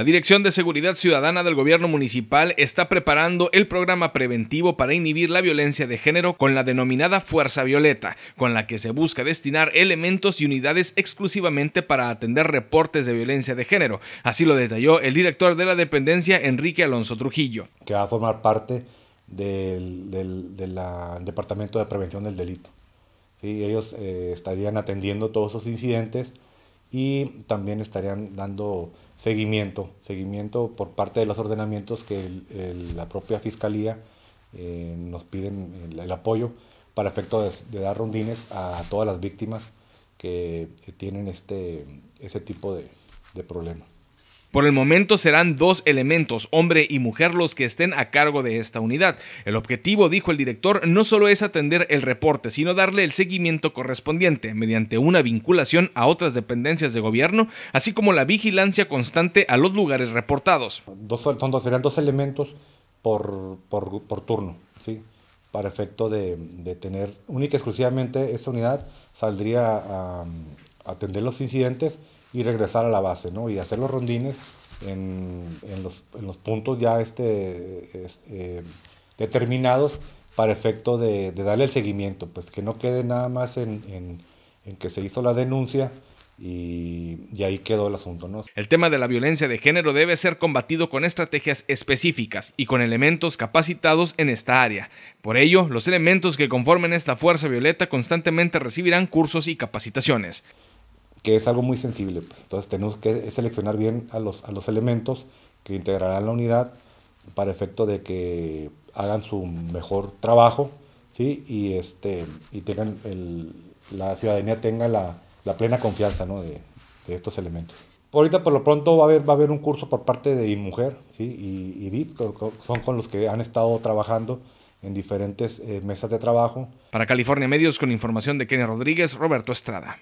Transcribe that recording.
La Dirección de Seguridad Ciudadana del Gobierno Municipal está preparando el programa preventivo para inhibir la violencia de género con la denominada Fuerza Violeta, con la que se busca destinar elementos y unidades exclusivamente para atender reportes de violencia de género. Así lo detalló el director de la dependencia, Enrique Alonso Trujillo. Que va a formar parte del, Departamento de Prevención del Delito. Sí, ellos eh, estarían atendiendo todos esos incidentes y también estarían dando seguimiento, seguimiento por parte de los ordenamientos que la propia Fiscalía eh, nos piden el, apoyo para efecto de, dar rondines a todas las víctimas que eh, tienen este, ese tipo de, de problemas. Por el momento serán dos elementos, hombre y mujer, los que estén a cargo de esta unidad. El objetivo, dijo el director, no solo es atender el reporte, sino darle el seguimiento correspondiente mediante una vinculación a otras dependencias de gobierno, así como la vigilancia constante a los lugares reportados. Dos, serán dos elementos por, turno, ¿sí? para efecto de, tener única y exclusivamente esta unidad, saldría a atender los incidentes y regresar a la base, ¿no? Y hacer los rondines en, en, los, en los, puntos ya este, eh, determinados para efecto de, de, darle el seguimiento, pues que no quede nada más en, en, en que se hizo la denuncia y, y, ahí quedó el asunto. ¿no? El tema de la violencia de género debe ser combatido con estrategias específicas y con elementos capacitados en esta área. Por ello, los elementos que conformen esta fuerza violeta constantemente recibirán cursos y capacitaciones que es algo muy sensible. Pues. Entonces tenemos que seleccionar bien a los, a los elementos que integrarán la unidad para efecto de que hagan su mejor trabajo ¿sí? y, este, y tengan la ciudadanía tenga la, plena confianza de, estos elementos. Ahorita por lo pronto va a haber, va a haber un curso por parte de InMujer ¿sí? y, y son con los que han estado trabajando en diferentes eh, mesas de trabajo. Para California Medios, con información de Kenia Rodríguez, Roberto Estrada.